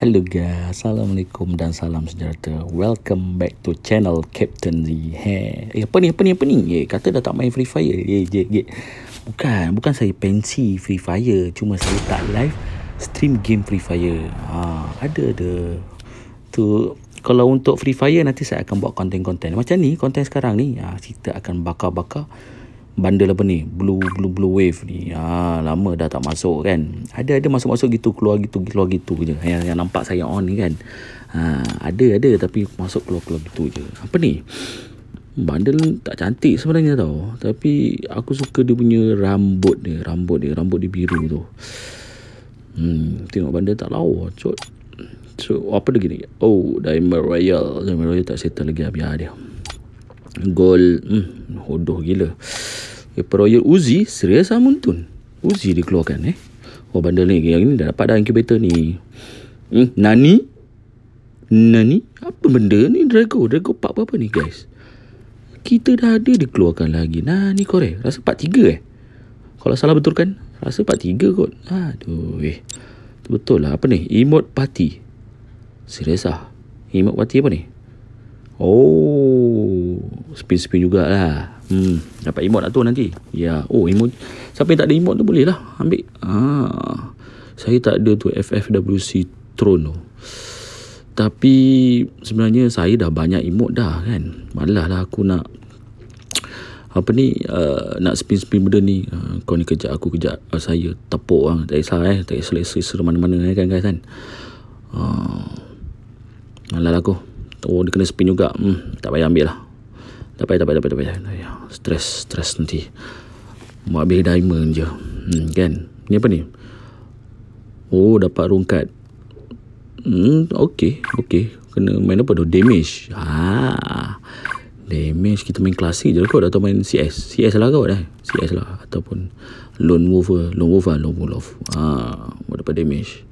Hello guys, Assalamualaikum dan salam sejahtera Welcome back to channel Captain Z Hey, eh, apa ni, apa ni, apa ni eh, Kata dah tak main Free Fire eh, je, je. Bukan, bukan saya pensi Free Fire Cuma saya tak live stream game Free Fire ha, Ada, ada Tu, kalau untuk Free Fire nanti saya akan buat konten-konten Macam ni, konten sekarang ni ha, Kita akan bakar-bakar bundle apa ni blue blue blue wave ni ha lama dah tak masuk kan ada ada masuk-masuk gitu keluar gitu keluar gitu je yang, yang nampak saya on ni kan ha ada ada tapi masuk keluar keluar gitu je apa ni bundle tak cantik sebenarnya tau tapi aku suka dia punya rambut dia rambut dia rambut dia biru tu hmm tengok bundle tak lawa cut so apa lagi ni oh diamond royal diamond royal tak settle lagi biar dia gol hmm, hodoh gila Royal Uzi Serius lah Muntun Uzi dia keluarkan eh Oh bandar ni Yang ni dah dapat dah incubator ni hmm, Nani Nani Apa benda ni Drago Drago part berapa ni guys Kita dah ada dia keluarkan lagi Nani korek Rasa part 3 eh Kalau salah betulkan Rasa part 3 kot Aduh eh. Betul lah Apa ni Emote party Serius lah Emote party apa ni Oh Spin-spin jugalah Hmm, dapat emote lah tu nanti. Ya, oh emote. Siapa yang tak ada emote tu boleh lah ambil. Ah. Saya tak ada tu FFWC Throne tu. Tapi sebenarnya saya dah banyak emote dah kan. Malah lah aku nak apa ni uh, nak spin-spin benda ni. Uh, kau ni kejap aku kejap uh, saya tepuk lah. Tak kisah eh. Tak kisah selesa mana-mana eh, kan guys kan. Uh, malah lah aku. Oh dia kena spin juga. Hmm, tak payah ambil lah. Tak payah, tak payah, tak payah, tak payah. Stress, stress nanti. mau habis diamond je. Hmm, kan? Ni apa ni? Oh, dapat rungkat. Hmm, okay, okay. Kena main apa tu? Damage. ah Damage, kita main klasik je lah kot. Atau main CS. CS lah kot eh. CS lah. Ataupun Lone Wolf Lone Wolf lah. Lone Wolf. Ha. Buat dapat damage.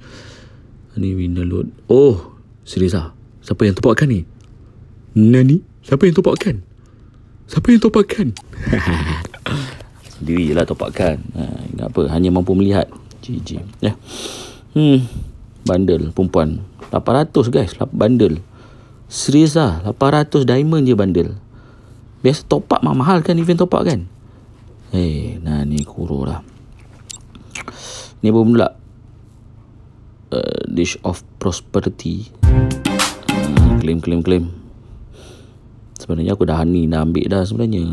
Ni winner load. Oh, serius lah. Siapa yang tepukkan ni? Nani? Siapa yang tepukkan? Siapa yang topakan? Sendiri lah topakan. Ha, ingat apa? Hanya mampu melihat. GG. Ya. Hmm. Bandel perempuan. 800 guys. Bandel. Serius lah. 800 diamond je bandel. Biasa top up mahal kan event top up kan? Eh, hey, nah ni kurur lah. Ni pun pula. Uh, dish of prosperity. Ah, claim, claim, claim sebenarnya aku dah ni dah ambil dah sebenarnya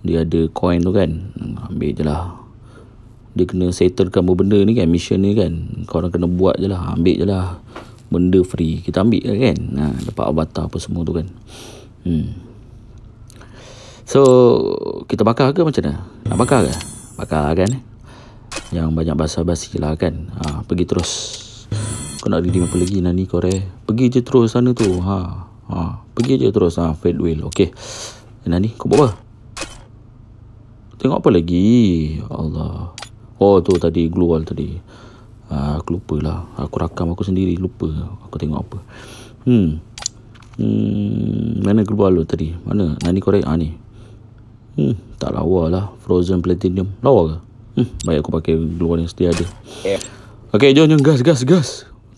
dia ada coin tu kan ambil je lah dia kena settlekan benda ni kan mission ni kan korang kena buat je lah ambil je lah benda free kita ambil kan kan ha, dapat avatar apa semua tu kan hmm. so kita bakar ke macam mana nak bakar ke bakar kan eh? yang banyak basa-basi lah kan ha, pergi terus kau nak redeem apa lagi Nani Kore Pergi je terus sana tu Haa Ha, pergi je terus ha, fade wheel. Okey. Ini ni kau buat apa? Tengok apa lagi? Allah. Oh tu tadi glue tadi. Ha, aku lupa lah. Aku rakam aku sendiri lupa. Aku tengok apa. Hmm. Hmm, mana glue tu tadi? Mana? Nani korek ah ni. Hmm, tak lawa lah. Frozen platinum. Lawa ke? Hmm, baik aku pakai glue yang setia ada. Eh. Okay, jom jom gas gas gas.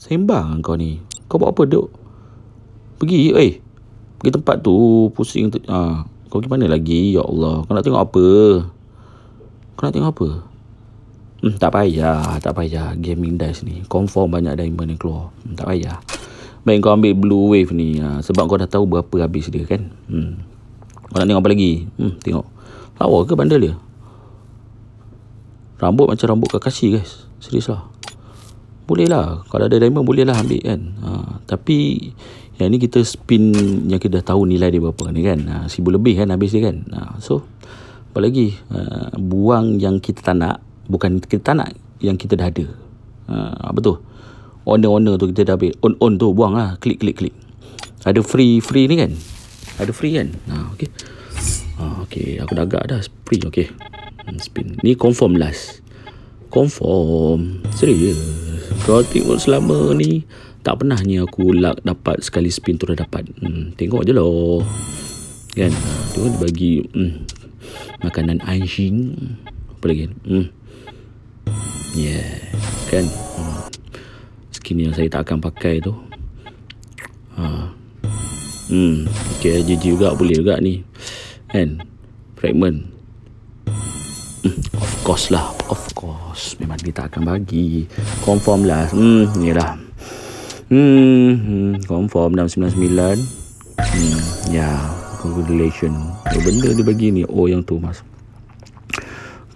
Sembang kau ni. Kau buat apa, Dok? Pergi eh Pergi tempat tu Pusing tu ha. Kau pergi mana lagi Ya Allah Kau nak tengok apa Kau nak tengok apa hmm, Tak payah Tak payah Gaming dice ni Confirm banyak diamond yang keluar hmm, Tak payah Baik kau ambil blue wave ni ha. Sebab kau dah tahu Berapa habis dia kan hmm. Kau nak tengok apa lagi hmm, Tengok Lawa ke bandar dia Rambut macam rambut kakashi guys Serius lah Boleh lah Kalau ada diamond boleh lah ambil kan ha. Tapi yang ni kita spin yang kita dah tahu nilai dia berapa ni kan. Ha, ah, sibu lebih kan habis dia kan. Ha, so, apa lagi? Ha, buang yang kita tak nak. Bukan kita tak nak. Yang kita dah ada. Ha, apa tu? Owner-owner tu kita dah ambil. On-on tu buang lah. Klik-klik-klik. Ada free-free ni kan? Ada free kan? Ha, okay. Ha, okay. Aku dah agak dah. Free. Okay. Hmm, spin. Ni confirm last. Confirm. Serius. Kau tengok selama ni tak pernah ni aku luck dapat sekali spin tu dah dapat hmm, tengok je loh, kan tu dia bagi hmm, makanan anjing apa lagi hmm. yeah kan hmm. skin yang saya tak akan pakai tu ha. hmm. okay, GG juga boleh juga ni kan fragment hmm, Of course lah Of course Memang dia tak akan bagi Confirm lah Hmm Inilah Hmm, hmm confirm 699. Hmm, ya. Yeah. Congratulations. Apa benda dia bagi ni? Oh, yang tu masuk.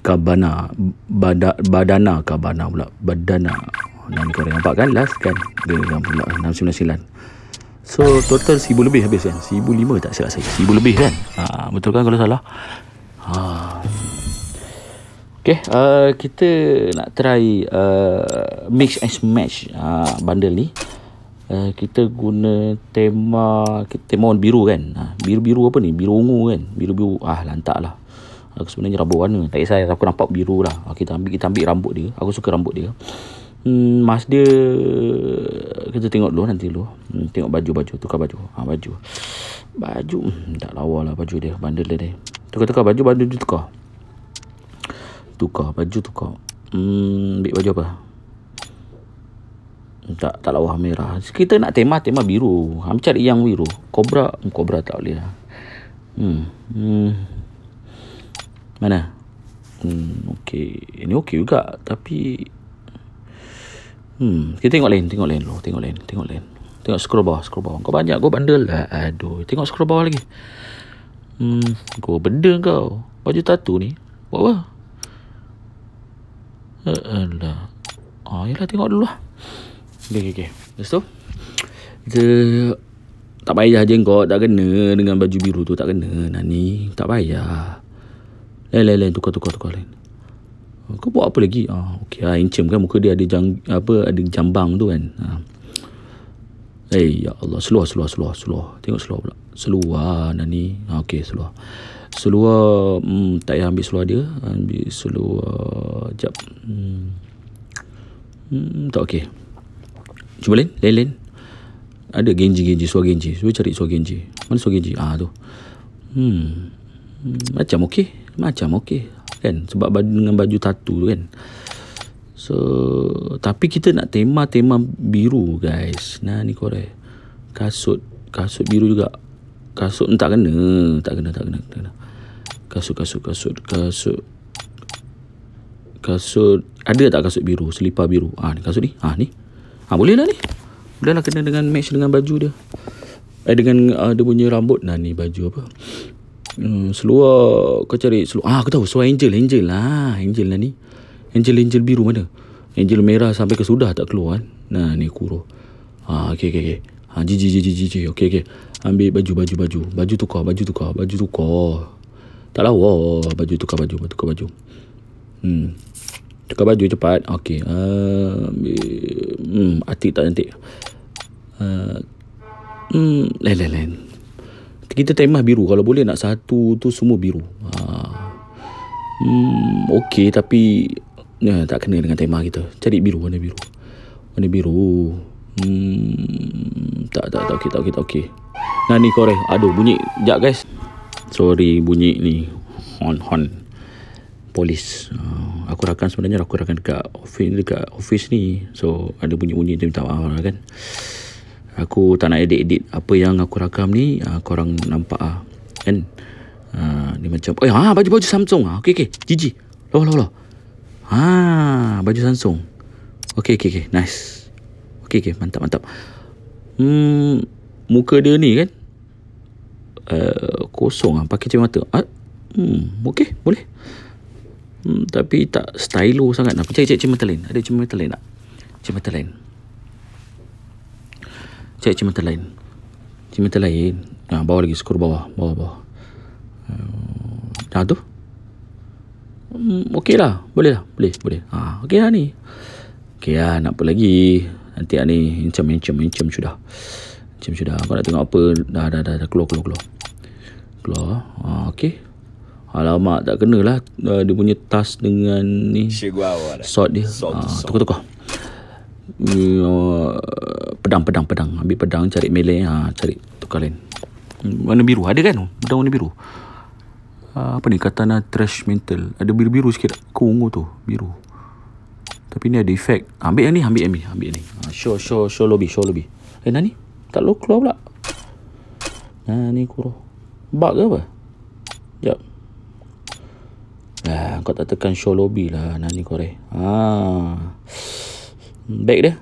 Kabana. Bada, badana Kabana pula. Badana. Nama korang nampak kan? Last kan? Dia yang pula. 699. So, total sibu lebih habis kan? Sibu lima tak silap saya. Sibu lebih kan? Ha, betul kan kalau salah? Ha. Okay, uh, kita nak try uh, mix and match uh, bundle ni. Eh, kita guna tema tema warna biru kan biru-biru ha, apa ni biru ungu kan biru-biru ah lantak lah aku sebenarnya rambut warna tak kisah aku nampak biru lah ah, kita ambil kita ambil rambut dia aku suka rambut dia hmm, mas dia kita tengok dulu nanti dulu hmm, tengok baju-baju tukar baju ha, baju baju hmm, tak lawa lah baju dia bandel dia tukar-tukar baju baju dia tukar tukar baju tukar hmm, ambil baju apa tak tak lawa merah. Kita nak tema tema biru. Hang cari yang biru. Kobra, hmm, kobra tak boleh. Lah. Hmm. Hmm. Mana? Hmm, okey. Ini okey juga tapi Hmm, kita tengok lain, tengok lain dulu, tengok lain, tengok lain. Tengok scroll bawah, scroll bawah. Kau banyak kau bundle lah. Aduh, tengok scroll bawah lagi. Hmm, kau benda kau. Baju tatu ni. Buat apa? Eh, alah. Ah, oh, yalah tengok dulu lah. Okay, okay. Lepas tu? The... Tak payah je kau. Tak kena dengan baju biru tu. Tak kena, Nani. Tak payah. Lain, lain, lain. Tukar, tukar, tukar. Lain. Oh, kau buat apa lagi? Ah, okay lah. Incem kan muka dia ada jang, apa ada jambang tu kan. Ah. Hey, eh, ya Allah. Seluar, seluar, seluar, seluar. Tengok seluar pula. Seluar, Nani. Ah, okay, seluar. Seluar, hmm, tak payah ambil seluar dia. Ambil seluar, jap. Hmm. hmm tak okay. Cuba lain, lain, lain. Ada genji, genji, suar genji. Cuba cari suar genji. Mana suar genji? Ah tu. Hmm. Macam okey. Macam okey. Kan? Sebab dengan baju tatu tu kan. So, tapi kita nak tema-tema biru guys. Nah ni korek. Kasut. Kasut biru juga. Kasut tak kena. Tak kena, tak kena. Tak kena. Kasut, kasut, kasut, kasut. Kasut. Ada tak kasut biru? Selipar biru. Ah ni kasut ni. Ah ni. Ha boleh lah ni. Dah lah kena dengan match dengan baju dia. Eh dengan uh, dia punya rambut lah ni baju apa. Hmm, seluar kau cari seluar. Ah aku tahu seluar angel. Angel lah. Angel lah ni. Angel-angel biru mana? Angel merah sampai ke sudah tak keluar kan? Nah ni kuruh. Ah okey okey okey. Ha ah, ji ji ji ji ji. ji. Okey okey. Ambil baju baju baju. Baju tukar, baju tukar, baju tukar. Tak lawa baju tukar baju, baju tukar baju. Hmm. Tukar baju cepat. Okey. Uh, hmm, atik tak cantik. Uh, hmm, lain, lain, lain. Kita temah biru. Kalau boleh nak satu tu semua biru. Uh, hmm, Okey, tapi... Ya, tak kena dengan temah kita. Cari biru, warna biru. Warna biru. Hmm, tak, tak, tak. Okey, tak, okey, tak, okey. Nah, ni korek. Aduh, bunyi. Sekejap, guys. Sorry, bunyi ni. hon. Hon polis. Uh, aku rakan sebenarnya aku rakan dekat office dekat office ni. So ada bunyi-bunyi dia minta maaf lah kan. Aku tak nak edit-edit apa yang aku rakam ni uh, korang nampak lah, kan? ah. Kan? Uh, dia macam eh ha ah, baju-baju Samsung ah. okay, okey. Jiji. Loh loh loh. Ha baju Samsung. okay okay, okey. Nice. okay okay, mantap mantap. Hmm muka dia ni kan? Uh, kosong ah pakai cermin mata. Ah? Hmm, okey, boleh hmm, tapi tak stylo sangat nak. cari cek cermin lain ada cermin lain tak cermin lain cek cermin lain cermin lain ha, bawah lagi skor bawah bawah bawah Nah tu hmm, Okey lah Boleh lah Boleh boleh. Ha, okey lah ni Okey lah nak apa lagi Nanti lah ni Incam incam incam sudah Incam sudah Kau nak tengok apa Dah dah dah, dah. Keluar keluar keluar Keluar ha, Okey Alamak tak kenalah uh, Dia punya tas dengan ni Sot dia ah, Tukar-tukar uh, uh, Pedang pedang pedang Ambil pedang cari mele uh, ah, Cari tukar lain hmm, Warna biru ada kan Pedang warna biru uh, Apa ni katana trash mental Ada biru-biru sikit Aku ungu tu Biru tapi ni ada efek. Ambil yang ni, ambil yang ni, ambil yang ni. show, show, show lobby, show lobby. Eh, nani? Tak lo keluar pula. Nani kuro. Bug ke apa? Sekejap. Ah, kau tak tekan show lobby lah Nani Kore. Ah, Bag dia.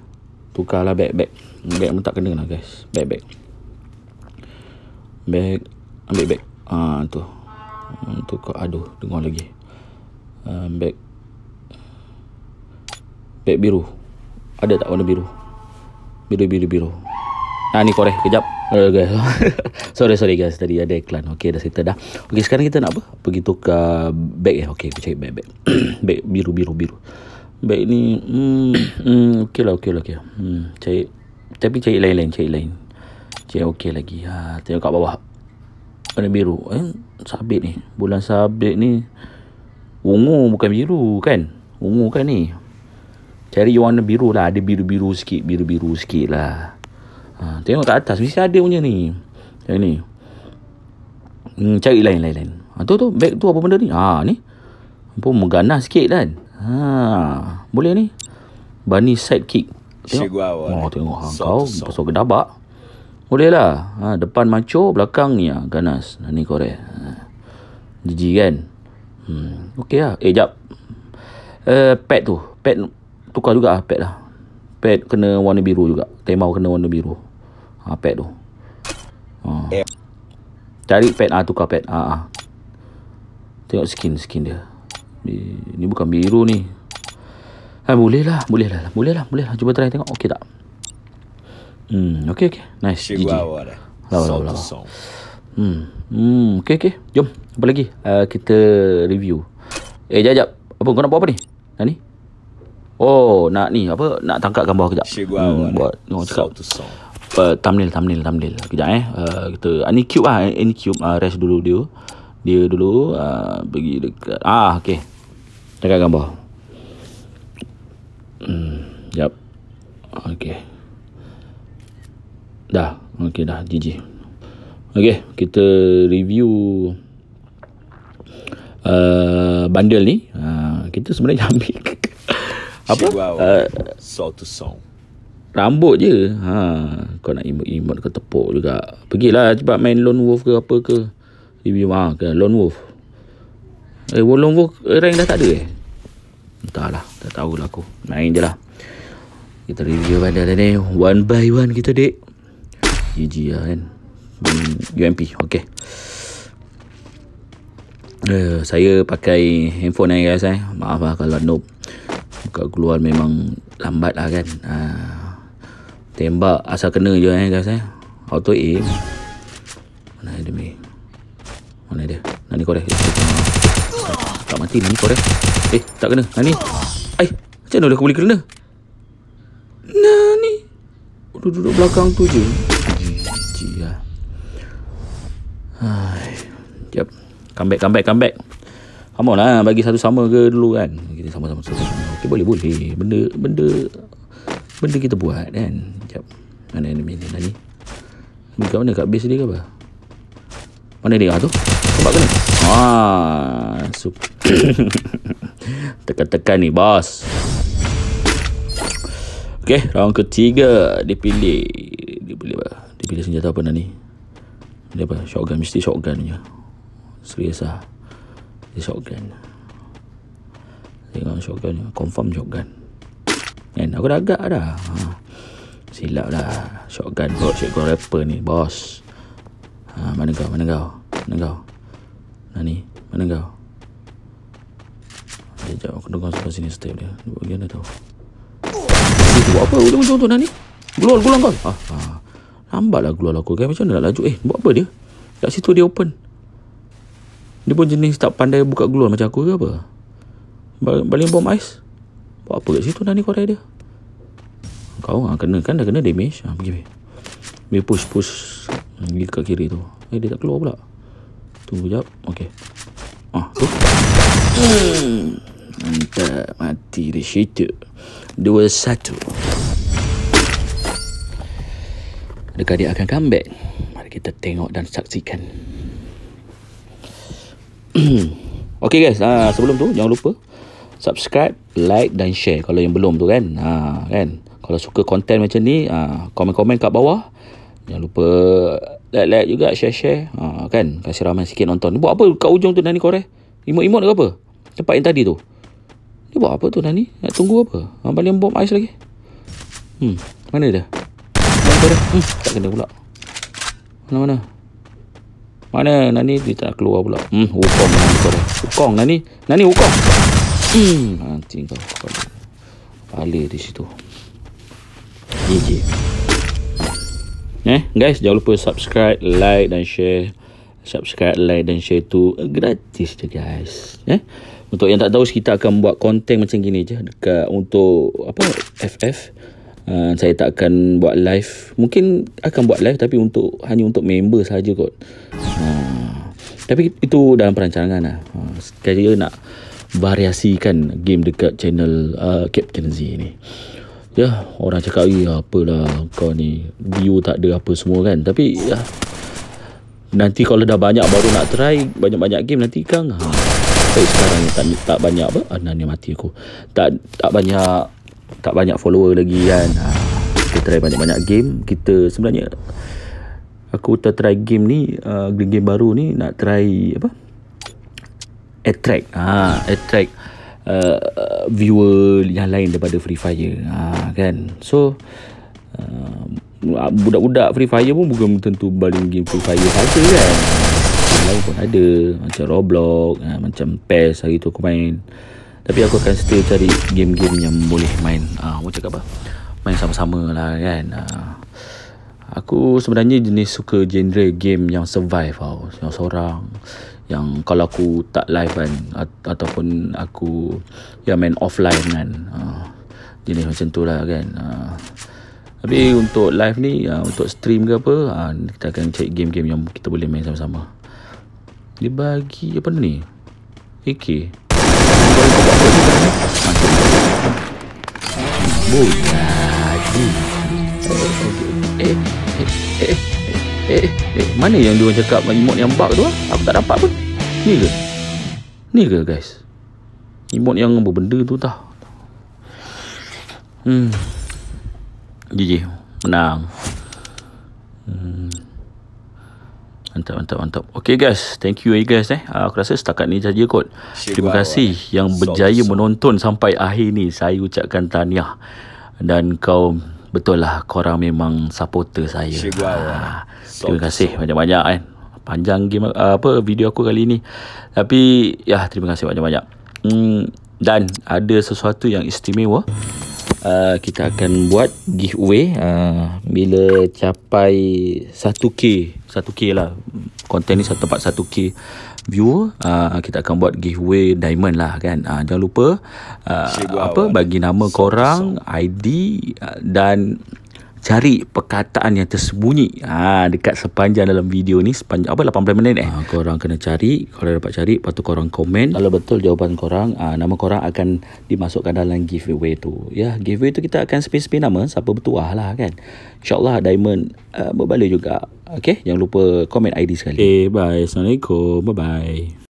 Tukarlah bag bag. Bag pun tak kena lah guys. Bag bag. Bag ambil bag. Ah tu. Hmm, tu kau aduh dengar lagi. Ah, bag bag biru. Ada tak warna biru? Biru biru biru. Nani Kore kejap. Hello guys. sorry sorry guys tadi ada iklan. Okey dah settle dah. Okey sekarang kita nak apa? Pergi tukar bag eh. Okey aku cari bag bag. bag biru biru biru. Bag ni hmm mm, okay lah okey lah okey. Lah. Hmm cari tapi cari lain-lain cari lain. Cari okey lagi. Ha tengok kat bawah. Warna biru. Eh sabit ni. Bulan sabit ni ungu bukan biru kan? Ungu kan ni. Cari warna biru lah. Ada biru-biru sikit, biru-biru sikit lah. Ha, tengok kat atas mesti ada punya ni. Yang ni. Hmm, cari lain lain lain. Ha, tu tu beg tu apa benda ni? Ha ni. Pun mengganas sikit kan. Ha, boleh ni. Bani side kick. Tengok. Oh, tengok hang kau pasal gedabak. Boleh lah. Ha, depan maco, belakang ni ya, ganas. Ha, ni kore. Ha. Jiji kan. Hmm, okay lah. Eh, jap. Uh, eh, pad tu. Pet tukar juga ah pet lah. Pet kena warna biru juga. Tema kena warna biru ha, pad tu ha. Ah. cari pad ah ha, tukar pad ah ha, ha. tengok skin skin dia ni bukan biru ni ha, boleh lah boleh lah boleh lah boleh lah cuba try tengok okey tak hmm okey okey nice gg lah. lawa lawa lawa hmm hmm okey okey jom apa lagi uh, kita review eh jap jap apa kau nak buat apa ni ha ni Oh, nak ni apa? Nak tangkap gambar kejap. Hmm, lah. buat. Tengok cakap. Salt to salt uh, thumbnail thumbnail thumbnail kejap eh uh, kita uh, ni cube ah ini cube uh, rest dulu dia dia dulu uh, pergi dekat ah okey dekat gambar hmm yep okey dah okey dah GG okey kita review uh, bundle ni uh, kita sebenarnya ambil apa uh, salt to song Rambut je ha, Kau nak emote-emote kau tepuk juga Pergilah cepat main lone wolf ke apa ke Review ha, ah, ke lone wolf Eh lone wolf eh, rank dah tak ada eh Entahlah Tak tahulah aku Main je lah Kita review pada ni One by one kita dek GG lah kan hmm, UMP Okay Uh, eh, saya pakai handphone ni eh, guys eh. Maaf lah kalau noob Kalau keluar memang lambat lah kan uh. Tembak asal kena je eh guys eh. Auto aim. Mana dia ni? Mana dia? Nani kau eh, Tak mati ni kau Eh, tak kena. Nani. Ai, macam mana aku boleh kena? Nani. Duduk, duduk belakang tu je. Ya. Hai. Jap. Come back, come back, come back. Come on lah, bagi satu sama ke dulu kan. Kita sama-sama. Okey, boleh, boleh. Benda, benda benda kita buat kan sekejap mana enemy ni tadi dekat mana kat base dia ke apa mana dia ah, tu tempat kena ah tekan-tekan ni bos Okay, round ketiga dia pilih dia pilih apa? Dia pilih senjata apa ni? Dia apa? Shotgun mesti shotgun punya. Serius ah. Dia shotgun. Tengok shotgun ni, confirm shotgun. Kan aku dah agak dah ha. Silap lah Shotgun kot Shotgun rapper ni Bos ha, Mana kau Mana kau Mana kau Mana ni Mana kau Sekejap aku dengar Sampai sini step dia Dia pergi tahu Dia buat apa udah muncul tu Nani Gulung gulung kau ha, ha. Lambat gulung aku kan? Macam mana nak laju Eh buat apa dia Kat situ dia open Dia pun jenis tak pandai Buka gulung macam aku ke apa Baling bom ais Buat apa kat situ dah ni korek dia? Kau ha, kena kan dah kena damage. Ha, pergi. Dia push-push pergi ke kiri tu. Eh dia tak keluar pula. Tunggu jap. Okey. Ha, ah, tu. Hmm. mati di situ. Dua satu. Adakah dia akan comeback? Mari kita tengok dan saksikan. okay guys, uh, sebelum tu jangan lupa subscribe, like dan share kalau yang belum tu kan. Ha kan. Kalau suka konten macam ni, ha, komen-komen kat bawah. Jangan lupa like-like juga, share-share. Ha, kan? Kasih ramai sikit nonton. Dia buat apa kat ujung tu Nani Kore? Imut-imut ke apa? Tempat yang tadi tu. Dia buat apa tu Nani? Nak tunggu apa? Ha, balik bom ais lagi. Hmm, mana dia? Mana dia? Hmm, tak kena pula. Mana-mana? Mana Nani? Dia tak keluar pula. Hmm, hukong Nani Kore. Hukong Nani. Nani hukong. Hukong. Nanti kau kepala Kepala di situ GG Eh guys jangan lupa subscribe Like dan share Subscribe like dan share tu Gratis je guys Eh untuk yang tak tahu kita akan buat konten macam gini je dekat untuk apa FF Uh, ah, saya tak akan buat live Mungkin akan buat live Tapi untuk Hanya untuk member saja kot uh, Tapi itu dalam perancangan lah uh, Sekali nak variasikan game dekat channel uh, Captain Z ni. Ya, yeah, orang cakap, "Ya, apalah kau ni, bio tak ada apa semua kan." Tapi ya yeah. nanti kalau dah banyak baru nak try banyak-banyak game nanti kang. Ha. Tapi sekarang ni tak, tak banyak apa, ah, Nani mati aku. Tak tak banyak tak banyak follower lagi kan. Ha. Kita try banyak-banyak game, kita sebenarnya aku try game ni, uh, game baru ni nak try apa? attract ha attract uh, viewer yang lain daripada Free Fire ha kan so uh, budak-budak Free Fire pun bukan tentu balik game Free Fire saja kan lain pun ada macam Roblox ha, macam PES hari tu aku main tapi aku akan still cari game-game yang boleh main ha, aku cakap apa main sama-sama lah kan ha. Aku sebenarnya jenis suka genre game yang survive tau. Yang seorang yang kalau aku tak live kan at- ataupun aku ya main offline kan uh, jenis macam tu lah kan uh, tapi untuk live ni uh, untuk stream ke apa uh, kita akan check game-game yang kita boleh main sama-sama dia bagi apa ni AK Boleh Boleh eh, eh, mana yang diorang cakap emote yang bug tu lah? Aku tak dapat pun. Ni ke? Ni ke guys? Emote yang apa benda tu tah? Hmm. GG. Menang. Hmm. Mantap, mantap, mantap. Okay guys, thank you eh guys eh. Ah, aku rasa setakat ni saja kot. Terima kasih eh. yang berjaya menonton sampai akhir ni. Saya ucapkan tahniah. Dan kau betul lah korang memang supporter saya. Ha. Terima kasih banyak-banyak kan. Panjang game ah, apa video aku kali ni. Tapi ya terima kasih banyak-banyak. Hmm dan ada sesuatu yang istimewa. Uh, kita akan buat giveaway uh, bila capai 1k, 1k lah konten ni satu part satu k viewer uh, kita akan buat giveaway diamond lah kan uh, jangan lupa uh, apa bagi nama korang ID uh, dan cari perkataan yang tersembunyi ha, dekat sepanjang dalam video ni sepanjang apa 18 minit eh ha, korang kena cari korang dapat cari lepas tu korang komen kalau betul jawapan korang ha, nama korang akan dimasukkan dalam giveaway tu ya giveaway tu kita akan spin-spin nama siapa bertuah lah kan insyaAllah diamond uh, berbaloi juga Okay, jangan lupa komen ID sekali. Okay, eh, bye. Assalamualaikum. Bye-bye.